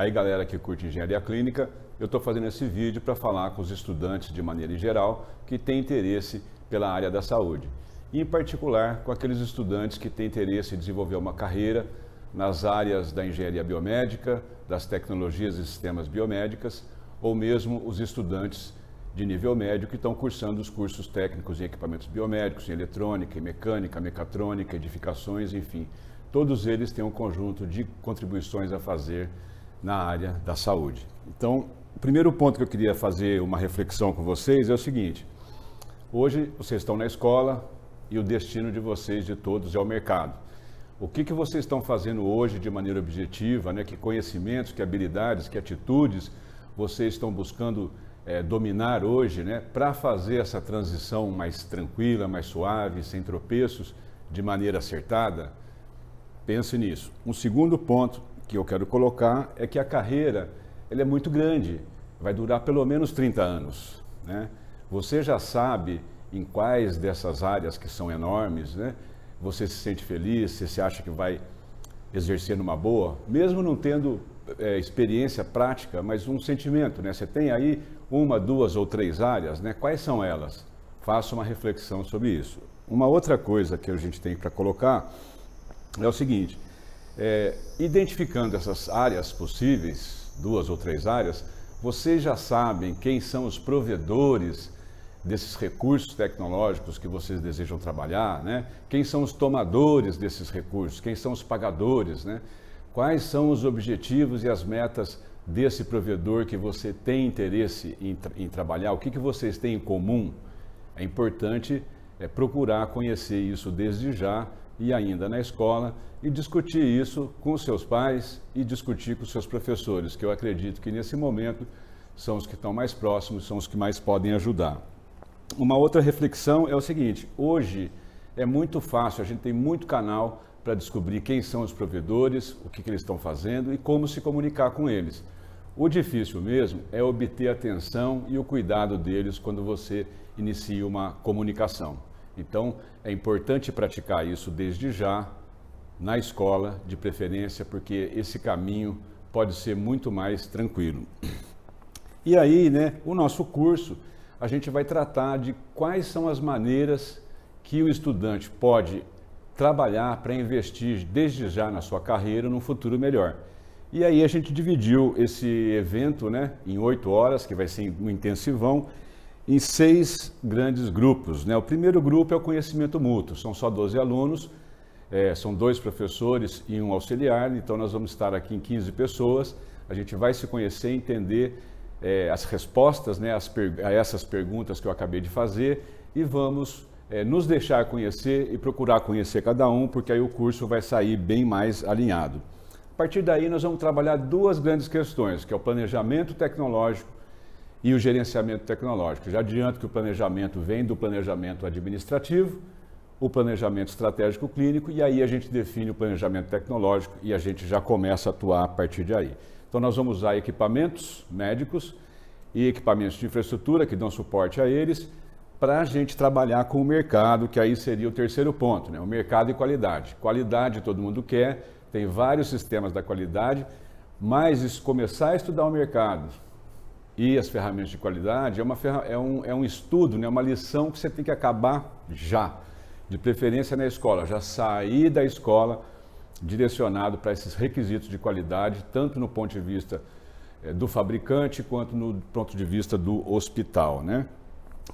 Aí, galera que curte engenharia clínica, eu estou fazendo esse vídeo para falar com os estudantes de maneira geral que têm interesse pela área da saúde. E, em particular, com aqueles estudantes que têm interesse em desenvolver uma carreira nas áreas da engenharia biomédica, das tecnologias e sistemas biomédicas, ou mesmo os estudantes de nível médio que estão cursando os cursos técnicos em equipamentos biomédicos, em eletrônica, em mecânica, mecatrônica, edificações, enfim. Todos eles têm um conjunto de contribuições a fazer na área da saúde. Então, o primeiro ponto que eu queria fazer uma reflexão com vocês é o seguinte: hoje vocês estão na escola e o destino de vocês, de todos, é o mercado. O que, que vocês estão fazendo hoje de maneira objetiva, né? que conhecimentos, que habilidades, que atitudes vocês estão buscando é, dominar hoje né? para fazer essa transição mais tranquila, mais suave, sem tropeços, de maneira acertada? Pense nisso. Um segundo ponto que eu quero colocar é que a carreira ela é muito grande, vai durar pelo menos 30 anos. Né? Você já sabe em quais dessas áreas que são enormes, né? Você se sente feliz, você se acha que vai exercer numa boa, mesmo não tendo é, experiência prática, mas um sentimento, né? Você tem aí uma, duas ou três áreas, né? Quais são elas? Faça uma reflexão sobre isso. Uma outra coisa que a gente tem para colocar é o seguinte: é, identificando essas áreas possíveis, duas ou três áreas, vocês já sabem quem são os provedores desses recursos tecnológicos que vocês desejam trabalhar, né? Quem são os tomadores desses recursos? Quem são os pagadores, né? Quais são os objetivos e as metas desse provedor que você tem interesse em, tra em trabalhar? O que, que vocês têm em comum? É importante é, procurar conhecer isso desde já e ainda na escola e discutir isso com os seus pais e discutir com os seus professores, que eu acredito que nesse momento são os que estão mais próximos, são os que mais podem ajudar. Uma outra reflexão é o seguinte: hoje é muito fácil, a gente tem muito canal para descobrir quem são os provedores, o que, que eles estão fazendo e como se comunicar com eles. O difícil mesmo é obter a atenção e o cuidado deles quando você inicia uma comunicação. Então, é importante praticar isso desde já, na escola, de preferência, porque esse caminho pode ser muito mais tranquilo. E aí, né, o nosso curso, a gente vai tratar de quais são as maneiras que o estudante pode trabalhar para investir desde já na sua carreira num futuro melhor. E aí a gente dividiu esse evento né, em oito horas, que vai ser um intensivão, em seis grandes grupos. Né? O primeiro grupo é o conhecimento mútuo, são só 12 alunos, é, são dois professores e um auxiliar, então nós vamos estar aqui em 15 pessoas, a gente vai se conhecer, entender é, as respostas né, as a essas perguntas que eu acabei de fazer e vamos é, nos deixar conhecer e procurar conhecer cada um, porque aí o curso vai sair bem mais alinhado. A partir daí, nós vamos trabalhar duas grandes questões, que é o planejamento tecnológico e o gerenciamento tecnológico. Já adianto que o planejamento vem do planejamento administrativo, o planejamento estratégico clínico, e aí a gente define o planejamento tecnológico e a gente já começa a atuar a partir de aí. Então, nós vamos usar equipamentos médicos e equipamentos de infraestrutura que dão suporte a eles para a gente trabalhar com o mercado, que aí seria o terceiro ponto, né? o mercado e qualidade. Qualidade todo mundo quer, tem vários sistemas da qualidade, mas começar a estudar o mercado, e as ferramentas de qualidade é, uma ferra... é, um, é um estudo, né? É uma lição que você tem que acabar já, de preferência na escola, já sair da escola direcionado para esses requisitos de qualidade, tanto no ponto de vista eh, do fabricante quanto no ponto de vista do hospital. Né?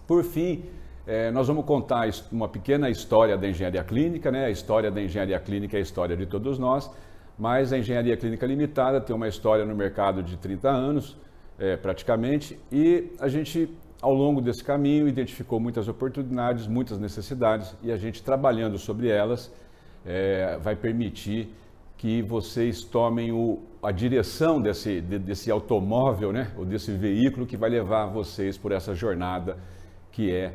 Por fim, eh, nós vamos contar uma pequena história da engenharia clínica, né? a história da engenharia clínica é a história de todos nós, mas a engenharia clínica limitada tem uma história no mercado de 30 anos, é, praticamente, e a gente, ao longo desse caminho, identificou muitas oportunidades, muitas necessidades, e a gente trabalhando sobre elas é, vai permitir que vocês tomem o, a direção desse, de, desse automóvel, né, ou desse veículo que vai levar vocês por essa jornada que é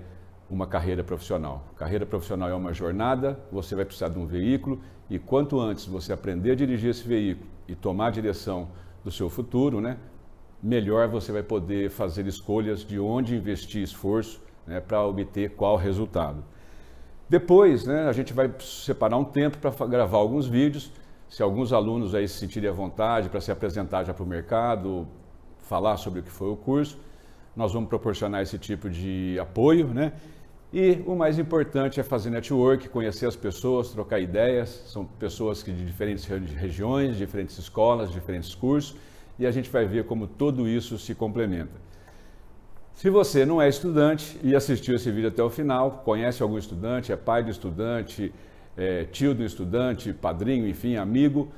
uma carreira profissional. Carreira profissional é uma jornada, você vai precisar de um veículo e quanto antes você aprender a dirigir esse veículo e tomar a direção do seu futuro, né, melhor você vai poder fazer escolhas de onde investir esforço né, para obter qual resultado. Depois, né, a gente vai separar um tempo para gravar alguns vídeos. Se alguns alunos aí se sentirem à vontade para se apresentar já para o mercado, falar sobre o que foi o curso, nós vamos proporcionar esse tipo de apoio, né? E o mais importante é fazer network, conhecer as pessoas, trocar ideias. São pessoas que de diferentes regiões, diferentes escolas, diferentes cursos e a gente vai ver como tudo isso se complementa. Se você não é estudante e assistiu esse vídeo até o final, conhece algum estudante, é pai de estudante, é tio do estudante, padrinho, enfim, amigo,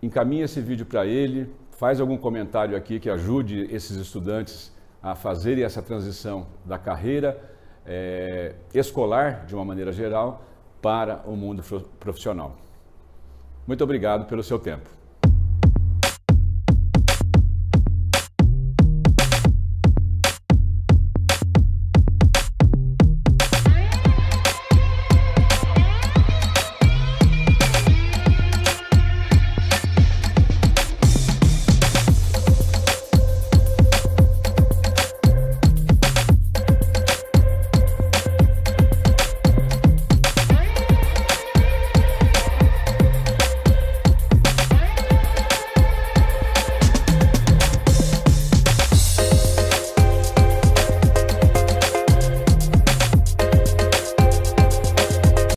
encaminhe esse vídeo para ele, faz algum comentário aqui que ajude esses estudantes a fazerem essa transição da carreira é, escolar, de uma maneira geral, para o mundo profissional. Muito obrigado pelo seu tempo.